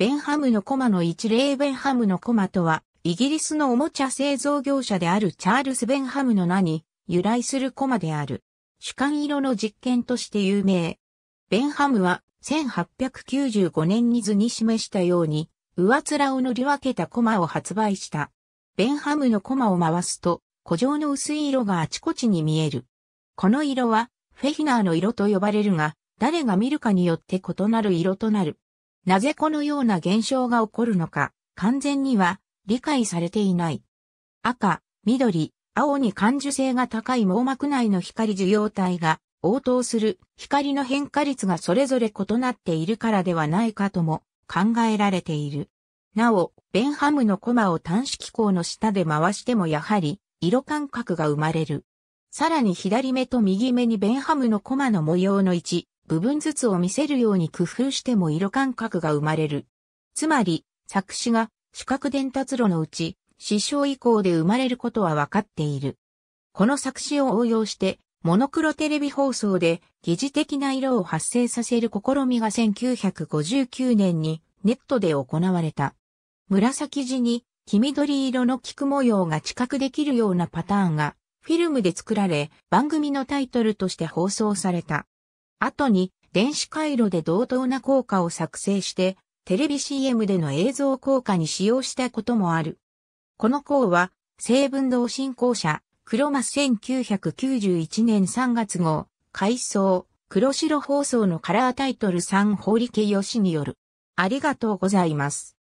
ベンハムのコマの一例ベンハムのコマとは、イギリスのおもちゃ製造業者であるチャールズ・ベンハムの名に由来するコマである。主観色の実験として有名。ベンハムは1895年に図に示したように、上面を塗り分けたコマを発売した。ベンハムのコマを回すと、古城の薄い色があちこちに見える。この色は、フェヒナーの色と呼ばれるが、誰が見るかによって異なる色となる。なぜこのような現象が起こるのか、完全には理解されていない。赤、緑、青に感受性が高い網膜内の光受容体が応答する光の変化率がそれぞれ異なっているからではないかとも考えられている。なお、ベンハムのコマを端子機構の下で回してもやはり色感覚が生まれる。さらに左目と右目にベンハムのコマの模様の位置、部分ずつを見せるように工夫しても色感覚が生まれる。つまり、作詞が視覚伝達路のうち、視床以降で生まれることは分かっている。この作詞を応用して、モノクロテレビ放送で疑似的な色を発生させる試みが1959年にネットで行われた。紫地に黄緑色の菊模様が知覚できるようなパターンがフィルムで作られ番組のタイトルとして放送された。後に電子回路で同等な効果を作成して、テレビ CM での映像効果に使用したこともある。この項は、成分同進行者、黒マス1991年3月号、改装、黒白放送のカラータイトル3法理系よしによる。ありがとうございます。